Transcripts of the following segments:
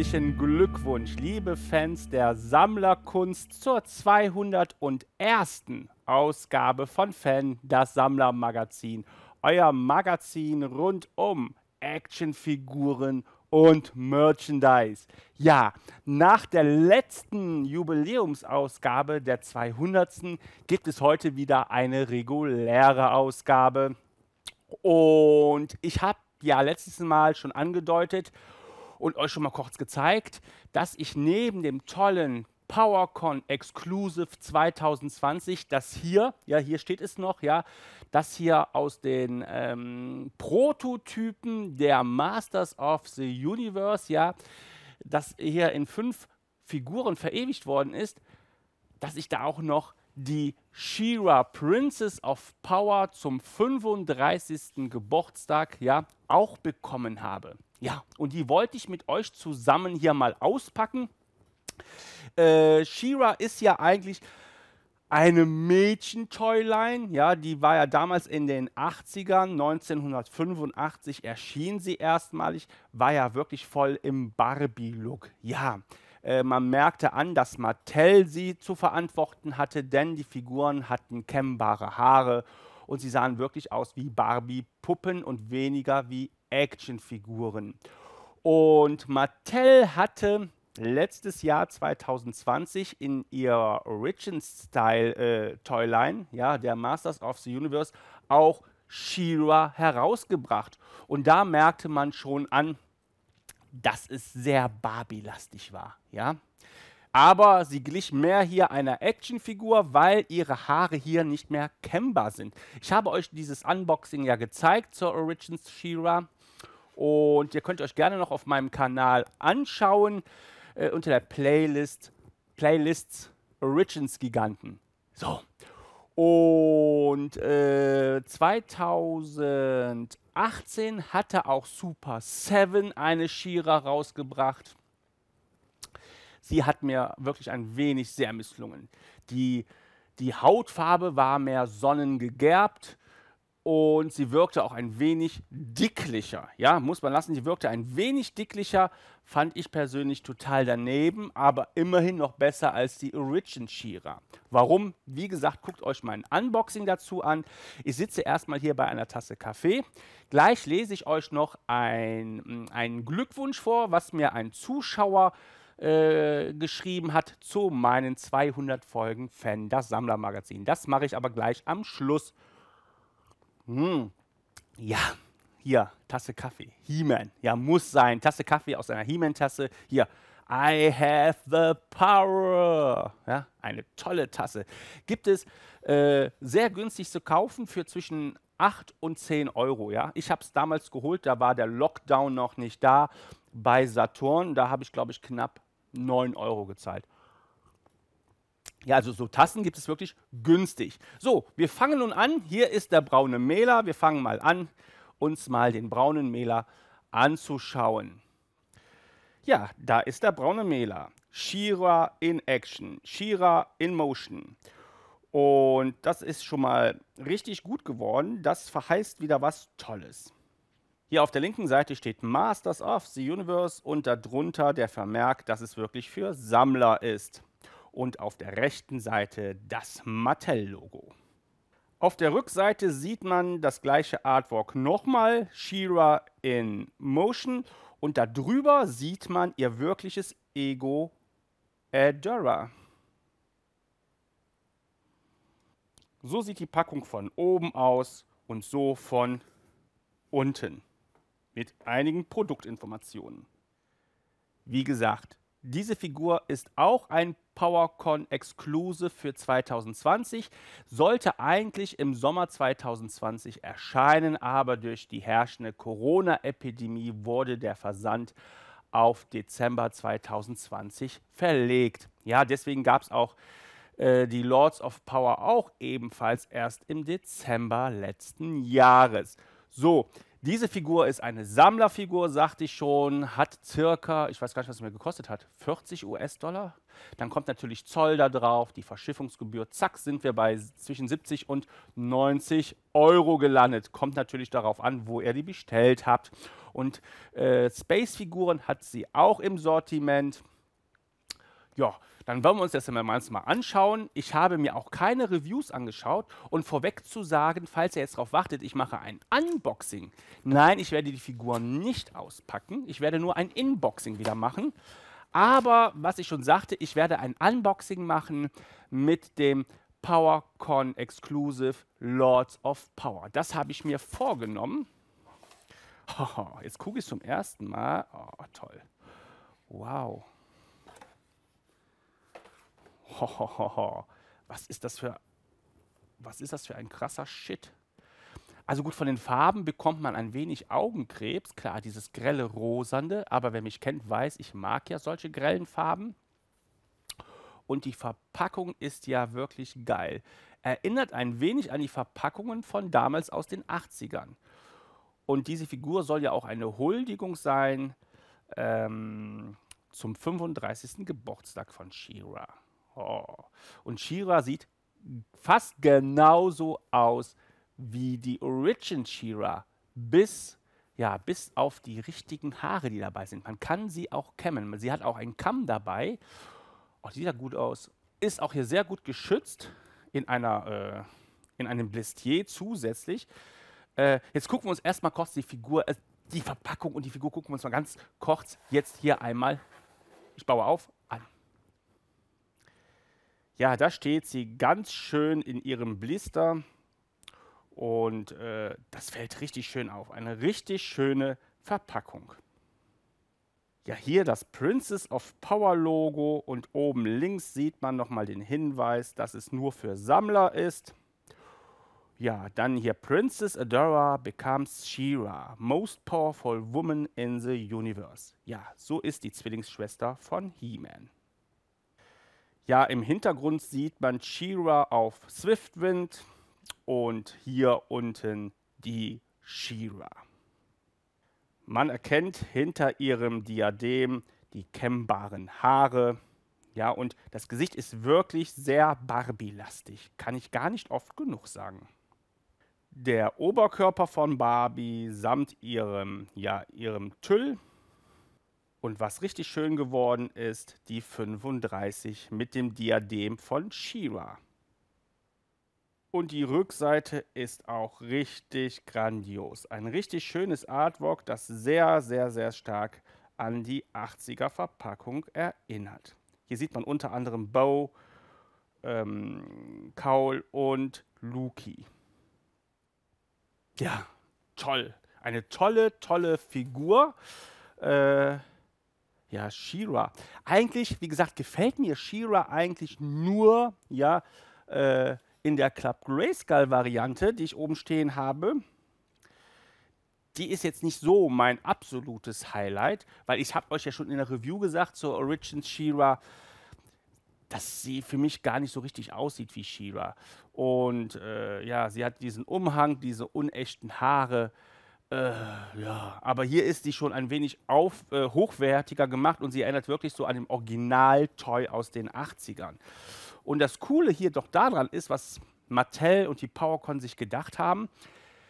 herzlichen Glückwunsch, liebe Fans der Sammlerkunst, zur 201. Ausgabe von Fan, das Sammlermagazin. Euer Magazin rund um Actionfiguren und Merchandise. Ja, nach der letzten Jubiläumsausgabe der 200. gibt es heute wieder eine reguläre Ausgabe. Und ich habe ja letztes Mal schon angedeutet, und euch schon mal kurz gezeigt, dass ich neben dem tollen PowerCon Exclusive 2020, das hier, ja, hier steht es noch, ja, das hier aus den ähm, Prototypen der Masters of the Universe, ja, das hier in fünf Figuren verewigt worden ist, dass ich da auch noch die Shira Princess of Power zum 35. Geburtstag ja auch bekommen habe. Ja, und die wollte ich mit euch zusammen hier mal auspacken. Äh, Shira ist ja eigentlich eine Mädchen-Toyline, ja, die war ja damals in den 80ern, 1985 erschien sie erstmalig, war ja wirklich voll im Barbie-Look. Ja, äh, man merkte an, dass Mattel sie zu verantworten hatte, denn die Figuren hatten kennbare Haare und sie sahen wirklich aus wie Barbie-Puppen und weniger wie Actionfiguren. Und Mattel hatte letztes Jahr 2020 in ihrer Origin Style äh, Toyline, ja, der Masters of the Universe, auch She-Ra herausgebracht. Und da merkte man schon an, dass es sehr Barbie-lastig war. Ja? aber sie glich mehr hier einer Actionfigur, weil ihre Haare hier nicht mehr kennbar sind. Ich habe euch dieses Unboxing ja gezeigt zur Origins She-Ra und ihr könnt euch gerne noch auf meinem Kanal anschauen äh, unter der Playlist Playlists Origins Giganten. So. Und äh, 2008 2018 hatte auch Super 7 eine Shira rausgebracht. Sie hat mir wirklich ein wenig sehr misslungen. Die, die Hautfarbe war mehr sonnengegerbt und sie wirkte auch ein wenig dicklicher. Ja, muss man lassen, sie wirkte ein wenig dicklicher, fand ich persönlich total daneben, aber immerhin noch besser als die Origin Shira. Warum? Wie gesagt, guckt euch mein Unboxing dazu an. Ich sitze erstmal hier bei einer Tasse Kaffee. Gleich lese ich euch noch einen Glückwunsch vor, was mir ein Zuschauer äh, geschrieben hat zu meinen 200 Folgen Fan, das Sammlermagazin. Das mache ich aber gleich am Schluss. Hm. Ja, hier, Tasse Kaffee. He-Man. Ja, muss sein. Tasse Kaffee aus einer He-Man-Tasse. Hier, I have the power. Ja, eine tolle Tasse. Gibt es äh, sehr günstig zu kaufen für zwischen 8 und 10 Euro. Ja? Ich habe es damals geholt, da war der Lockdown noch nicht da. Bei Saturn, da habe ich, glaube ich, knapp 9 Euro gezahlt. Ja, also so Tassen gibt es wirklich günstig. So, wir fangen nun an. Hier ist der braune Mähler. Wir fangen mal an, uns mal den braunen Mähler anzuschauen. Ja, da ist der braune Mähler. Shira in Action, Shira in Motion. Und das ist schon mal richtig gut geworden. Das verheißt wieder was Tolles. Hier auf der linken Seite steht Masters of the Universe und darunter der Vermerk, dass es wirklich für Sammler ist und auf der rechten Seite das Mattel-Logo. Auf der Rückseite sieht man das gleiche Artwork nochmal, Shira in Motion und darüber sieht man ihr wirkliches Ego Adora. So sieht die Packung von oben aus und so von unten mit einigen Produktinformationen. Wie gesagt, diese Figur ist auch ein PowerCon Exclusive für 2020. Sollte eigentlich im Sommer 2020 erscheinen, aber durch die herrschende Corona-Epidemie wurde der Versand auf Dezember 2020 verlegt. Ja, deswegen gab es auch äh, die Lords of Power auch ebenfalls erst im Dezember letzten Jahres. So, diese Figur ist eine Sammlerfigur, sagte ich schon, hat circa, ich weiß gar nicht, was sie mir gekostet hat, 40 US-Dollar? Dann kommt natürlich Zoll da drauf, die Verschiffungsgebühr. Zack, sind wir bei zwischen 70 und 90 Euro gelandet. Kommt natürlich darauf an, wo ihr die bestellt habt. Und äh, Space-Figuren hat sie auch im Sortiment. Ja, dann wollen wir uns das mal mal anschauen. Ich habe mir auch keine Reviews angeschaut und vorweg zu sagen, falls ihr jetzt darauf wartet, ich mache ein Unboxing. Nein, ich werde die Figuren nicht auspacken. Ich werde nur ein Inboxing wieder machen. Aber was ich schon sagte, ich werde ein Unboxing machen mit dem PowerCon Exclusive Lords of Power. Das habe ich mir vorgenommen. Oh, jetzt gucke ich zum ersten Mal. Oh, toll. Wow. Ho, ho, ho, was ist das für was ist das für ein krasser Shit? Also gut, von den Farben bekommt man ein wenig Augenkrebs. Klar, dieses grelle Rosande, aber wer mich kennt, weiß, ich mag ja solche grellen Farben. Und die Verpackung ist ja wirklich geil. Erinnert ein wenig an die Verpackungen von damals aus den 80ern. Und diese Figur soll ja auch eine Huldigung sein ähm, zum 35. Geburtstag von Shira. Oh. Und Shira sieht fast genauso aus wie wie die Origin Shira bis ja, bis auf die richtigen Haare, die dabei sind. Man kann sie auch kämmen. Sie hat auch einen Kamm dabei. oh, sieht ja gut aus. Ist auch hier sehr gut geschützt in einer äh, in einem Blistier zusätzlich. Äh, jetzt gucken wir uns erstmal kurz die Figur, äh, die Verpackung und die Figur gucken wir uns mal ganz kurz jetzt hier einmal, ich baue auf, an. Ja, da steht sie ganz schön in ihrem Blister. Und äh, das fällt richtig schön auf. Eine richtig schöne Verpackung. Ja, hier das Princess of Power Logo und oben links sieht man nochmal den Hinweis, dass es nur für Sammler ist. Ja, dann hier Princess Adora becomes She-Ra, most powerful woman in the universe. Ja, so ist die Zwillingsschwester von He-Man. Ja, im Hintergrund sieht man She-Ra auf Swiftwind und hier unten die Shira. Man erkennt hinter ihrem Diadem die kämmbaren Haare. Ja, und das Gesicht ist wirklich sehr Barbie-lastig. Kann ich gar nicht oft genug sagen. Der Oberkörper von Barbie samt ihrem, ja, ihrem Tüll. Und was richtig schön geworden ist, die 35 mit dem Diadem von Shira. Und die Rückseite ist auch richtig grandios. Ein richtig schönes Artwork, das sehr, sehr, sehr stark an die 80er Verpackung erinnert. Hier sieht man unter anderem Bow, ähm, Kaul und Luki. Ja, toll. Eine tolle, tolle Figur. Äh, ja, Shira. Eigentlich, wie gesagt, gefällt mir Shira eigentlich nur, ja, äh, in der Club Grayscale-Variante, die ich oben stehen habe, die ist jetzt nicht so mein absolutes Highlight, weil ich habe euch ja schon in der Review gesagt zur Origins She-Ra, dass sie für mich gar nicht so richtig aussieht wie She-Ra. Und äh, ja, sie hat diesen Umhang, diese unechten Haare. Äh, ja, aber hier ist sie schon ein wenig auf, äh, hochwertiger gemacht und sie erinnert wirklich so an den Original-Toy aus den 80ern. Und das Coole hier doch daran ist, was Mattel und die PowerCon sich gedacht haben,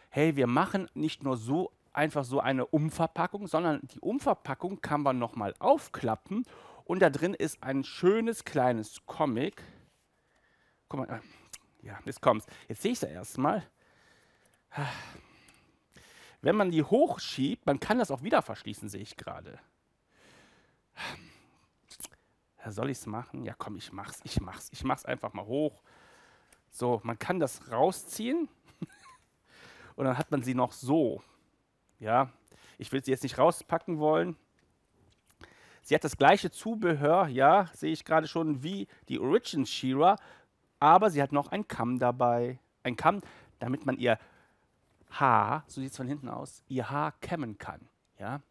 hey, wir machen nicht nur so einfach so eine Umverpackung, sondern die Umverpackung kann man nochmal aufklappen und da drin ist ein schönes kleines Comic. Guck mal, äh, ja, jetzt kommt's. Jetzt sehe ich es ja erstmal. Wenn man die hochschiebt, man kann das auch wieder verschließen, sehe ich gerade ja, soll ich es machen? Ja, komm, ich mach's, ich mach's, ich mach's einfach mal hoch. So, man kann das rausziehen und dann hat man sie noch so. Ja, ich will sie jetzt nicht rauspacken wollen. Sie hat das gleiche Zubehör, ja, sehe ich gerade schon, wie die Origin Shira, aber sie hat noch einen Kamm dabei. Ein Kamm, damit man ihr Haar, so sieht es von hinten aus, ihr Haar kämmen kann. Ja?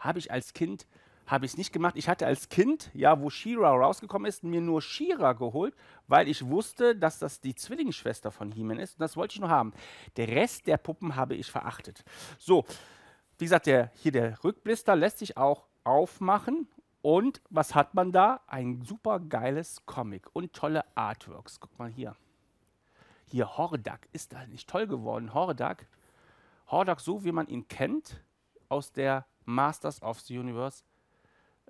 Habe ich als Kind habe ich es nicht gemacht. Ich hatte als Kind, ja, wo Shira rausgekommen ist, mir nur Shira geholt, weil ich wusste, dass das die Zwillingsschwester von He-Man ist. Und das wollte ich nur haben. Der Rest der Puppen habe ich verachtet. So, wie gesagt, der, hier der Rückblister lässt sich auch aufmachen. Und was hat man da? Ein super geiles Comic und tolle Artworks. Guck mal hier. Hier Hordak. Ist da nicht toll geworden? Hordak. Hordak, so wie man ihn kennt aus der Masters of the Universe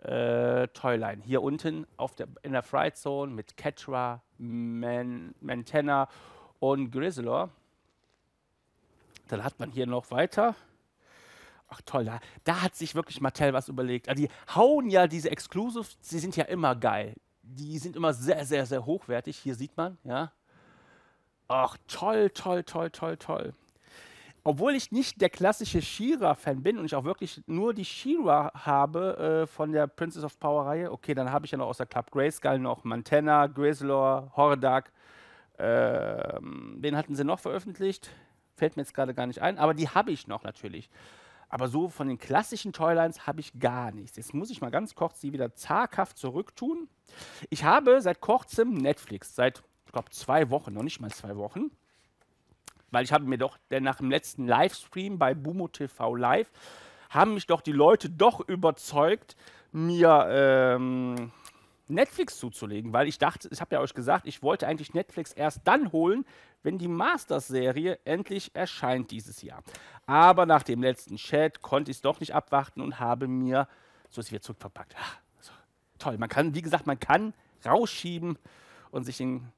äh, Toyline. Hier unten auf der, in der Fright Zone mit Ketra, Man, Mantena und Grizzler. Dann hat man hier noch weiter. Ach toll, da, da hat sich wirklich Mattel was überlegt. Also die hauen ja diese Exclusives, sie sind ja immer geil. Die sind immer sehr, sehr, sehr hochwertig. Hier sieht man, ja. Ach, toll, toll, toll, toll, toll obwohl ich nicht der klassische She-Ra-Fan bin und ich auch wirklich nur die She-Ra habe äh, von der Princess of Power-Reihe, okay, dann habe ich ja noch aus der Club Grayskull noch Montana, Grizzlor, Hordak. Äh, wen hatten sie noch veröffentlicht? Fällt mir jetzt gerade gar nicht ein, aber die habe ich noch natürlich. Aber so von den klassischen Toylines habe ich gar nichts. Jetzt muss ich mal ganz kurz sie wieder zaghaft zurücktun. Ich habe seit kurzem Netflix, seit, ich glaube, zwei Wochen, noch nicht mal zwei Wochen, weil ich habe mir doch denn nach dem letzten Livestream bei Bumo TV Live haben mich doch die Leute doch überzeugt, mir ähm, Netflix zuzulegen, weil ich dachte, ich habe ja euch gesagt, ich wollte eigentlich Netflix erst dann holen, wenn die Masters-Serie endlich erscheint dieses Jahr. Aber nach dem letzten Chat konnte ich es doch nicht abwarten und habe mir, so ist es wieder zurückverpackt. Ach, so, toll, man kann, wie gesagt, man kann rausschieben und sich den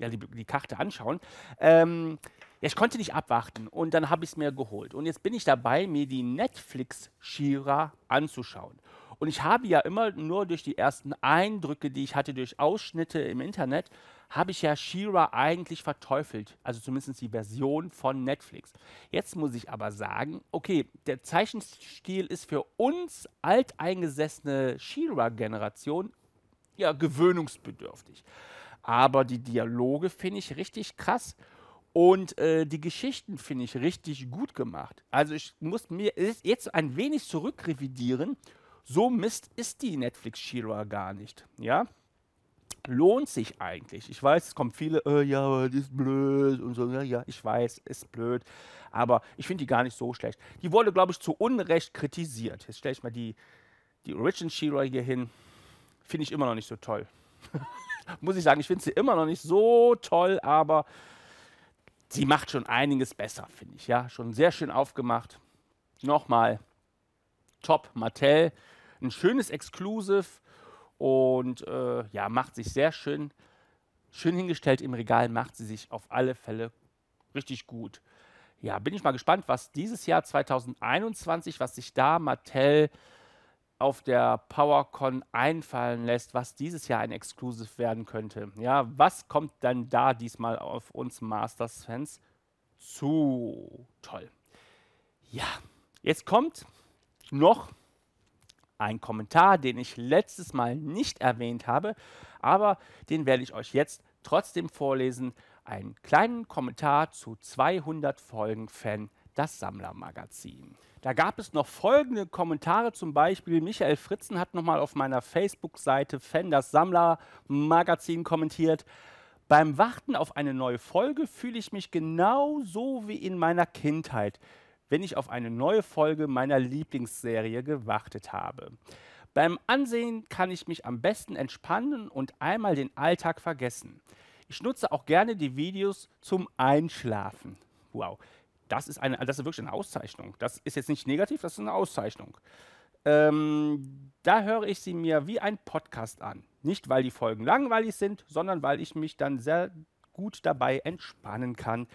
ja, die, die Karte anschauen. Ähm, ja, ich konnte nicht abwarten und dann habe ich es mir geholt. Und jetzt bin ich dabei, mir die Netflix Shira anzuschauen. Und ich habe ja immer nur durch die ersten Eindrücke, die ich hatte, durch Ausschnitte im Internet, habe ich ja Shira eigentlich verteufelt. Also zumindest die Version von Netflix. Jetzt muss ich aber sagen, okay, der Zeichenstil ist für uns alteingesessene Shira-Generation ja gewöhnungsbedürftig. Aber die Dialoge finde ich richtig krass. Und äh, die Geschichten finde ich richtig gut gemacht. Also ich muss mir jetzt ein wenig zurückrevidieren. So Mist ist die Netflix Shira gar nicht. Ja? Lohnt sich eigentlich. Ich weiß, es kommen viele, äh, ja, das ist blöd und so. Ja, ja, ich weiß, ist blöd. Aber ich finde die gar nicht so schlecht. Die wurde, glaube ich, zu Unrecht kritisiert. Jetzt stelle ich mal die, die Origin Shira hier hin. Finde ich immer noch nicht so toll. muss ich sagen, ich finde sie immer noch nicht so toll, aber sie macht schon einiges besser, finde ich. Ja, schon sehr schön aufgemacht. Nochmal, top, Mattel. Ein schönes Exclusive und äh, ja, macht sich sehr schön, schön hingestellt im Regal, macht sie sich auf alle Fälle richtig gut. Ja, bin ich mal gespannt, was dieses Jahr 2021, was sich da Mattel äh, auf der PowerCon einfallen lässt, was dieses Jahr ein Exklusiv werden könnte. Ja, was kommt dann da diesmal auf uns Masters-Fans zu? Toll. Ja, jetzt kommt noch ein Kommentar, den ich letztes Mal nicht erwähnt habe, aber den werde ich euch jetzt trotzdem vorlesen. Einen kleinen Kommentar zu 200 Folgen Fan das Sammlermagazin. Da gab es noch folgende Kommentare, zum Beispiel Michael Fritzen hat nochmal auf meiner Facebook-Seite Fan das Sammlermagazin kommentiert. Beim Warten auf eine neue Folge fühle ich mich genau so wie in meiner Kindheit, wenn ich auf eine neue Folge meiner Lieblingsserie gewartet habe. Beim Ansehen kann ich mich am besten entspannen und einmal den Alltag vergessen. Ich nutze auch gerne die Videos zum Einschlafen. Wow das ist, eine, das ist wirklich eine Auszeichnung. Das ist jetzt nicht negativ, das ist eine Auszeichnung. Ähm, da höre ich sie mir wie ein Podcast an. Nicht, weil die Folgen langweilig sind, sondern weil ich mich dann sehr gut dabei entspannen kann.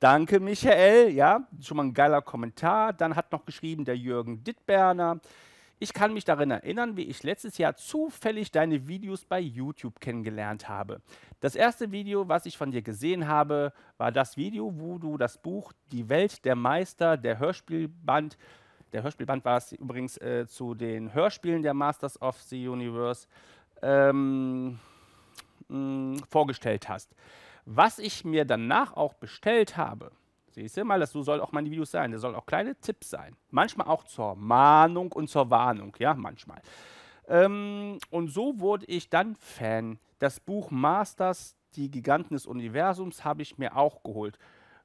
Danke, Michael. Ja, schon mal ein geiler Kommentar. Dann hat noch geschrieben der Jürgen Dittberner. Ich kann mich daran erinnern, wie ich letztes Jahr zufällig deine Videos bei YouTube kennengelernt habe. Das erste Video, was ich von dir gesehen habe, war das Video, wo du das Buch Die Welt der Meister, der Hörspielband, der Hörspielband war es übrigens äh, zu den Hörspielen der Masters of the Universe, ähm, mh, mm, vorgestellt hast. Was ich mir danach auch bestellt habe, Siehst du mal, das so soll auch meine Videos sein. Das soll auch kleine Tipps sein. Manchmal auch zur Mahnung und zur Warnung, ja, manchmal. Ähm, und so wurde ich dann Fan. Das Buch Masters, die Giganten des Universums, habe ich mir auch geholt,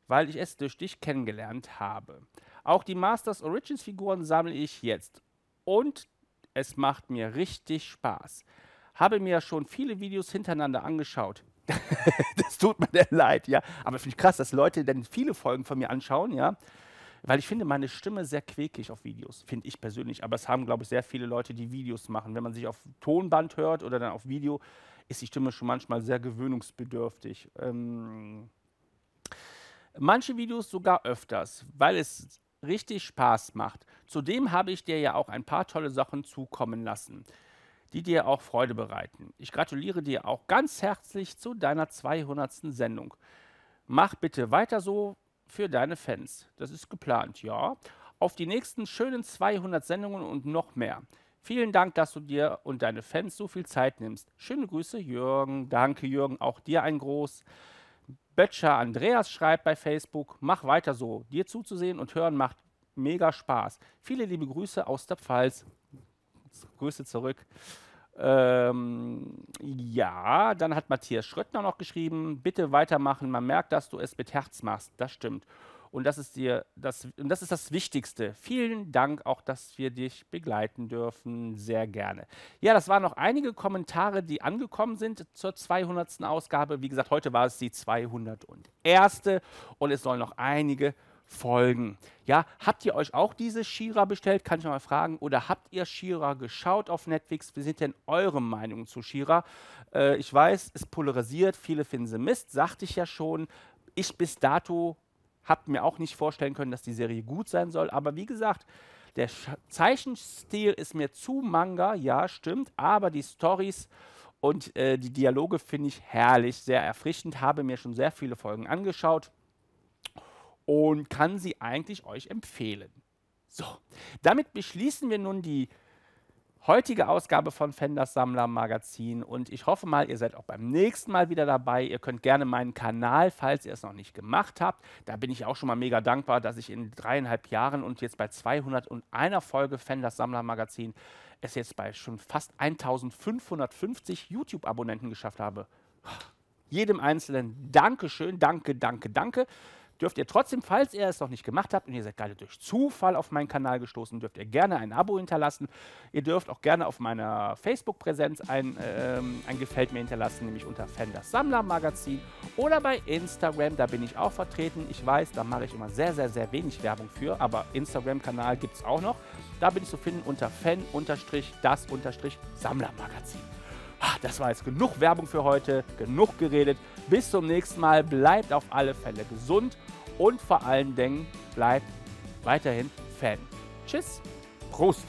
weil ich es durch dich kennengelernt habe. Auch die Masters Origins Figuren sammle ich jetzt. Und es macht mir richtig Spaß. Habe mir schon viele Videos hintereinander angeschaut. das tut mir sehr leid, ja. Aber finde ich krass, dass Leute dann viele Folgen von mir anschauen, ja. Weil ich finde meine Stimme sehr quäkig auf Videos, finde ich persönlich. Aber es haben, glaube ich, sehr viele Leute, die Videos machen. Wenn man sich auf Tonband hört oder dann auf Video, ist die Stimme schon manchmal sehr gewöhnungsbedürftig. Ähm, manche Videos sogar öfters, weil es richtig Spaß macht. Zudem habe ich dir ja auch ein paar tolle Sachen zukommen lassen die dir auch Freude bereiten. Ich gratuliere dir auch ganz herzlich zu deiner 200. Sendung. Mach bitte weiter so für deine Fans. Das ist geplant, ja. Auf die nächsten schönen 200 Sendungen und noch mehr. Vielen Dank, dass du dir und deine Fans so viel Zeit nimmst. Schöne Grüße, Jürgen. Danke, Jürgen. Auch dir ein Groß. Böttcher Andreas schreibt bei Facebook, mach weiter so. Dir zuzusehen und hören macht mega Spaß. Viele liebe Grüße aus der Pfalz. Grüße zurück. Ähm, ja, dann hat Matthias Schröttner noch geschrieben, bitte weitermachen, man merkt, dass du es mit Herz machst. Das stimmt. Und das ist dir das, und das ist das Wichtigste. Vielen Dank auch, dass wir dich begleiten dürfen. Sehr gerne. Ja, das waren noch einige Kommentare, die angekommen sind zur 200. Ausgabe. Wie gesagt, heute war es die 201. und es sollen noch einige folgen. Ja, habt ihr euch auch diese Shira bestellt? Kann ich mal fragen. Oder habt ihr Shira geschaut auf Netflix? Wie sind denn eure Meinungen zu Shira? Äh, ich weiß, es polarisiert, viele finden sie Mist, sagte ich ja schon. Ich bis dato habe mir auch nicht vorstellen können, dass die Serie gut sein soll. Aber wie gesagt, der Sch Zeichenstil ist mir zu Manga, ja, stimmt, aber die Stories und äh, die Dialoge finde ich herrlich, sehr erfrischend, habe mir schon sehr viele Folgen angeschaut und kann sie eigentlich euch empfehlen. So, damit beschließen wir nun die heutige Ausgabe von Fenders Sammler Magazin und ich hoffe mal, ihr seid auch beim nächsten Mal wieder dabei. Ihr könnt gerne meinen Kanal, falls ihr es noch nicht gemacht habt. Da bin ich auch schon mal mega dankbar, dass ich in dreieinhalb Jahren und jetzt bei 201 Folge Fenders Sammler Magazin es jetzt bei schon fast 1550 YouTube-Abonnenten geschafft habe. Jedem Einzelnen Dankeschön, danke, danke, danke dürft ihr trotzdem, falls ihr es noch nicht gemacht habt und ihr seid gerade durch Zufall auf meinen Kanal gestoßen, dürft ihr gerne ein Abo hinterlassen. Ihr dürft auch gerne auf meiner Facebook-Präsenz ein, ähm, ein Gefällt mir hinterlassen, nämlich unter Fenders Sammler Magazin oder bei Instagram, da bin ich auch vertreten. Ich weiß, da mache ich immer sehr, sehr, sehr wenig Werbung für, aber Instagram-Kanal gibt es auch noch. Da bin ich zu finden unter fan-das-sammlermagazin. Das war jetzt genug Werbung für heute, genug geredet. Bis zum nächsten Mal. Bleibt auf alle Fälle gesund und vor allen Dingen bleibt weiterhin Fan. Tschüss, Prost!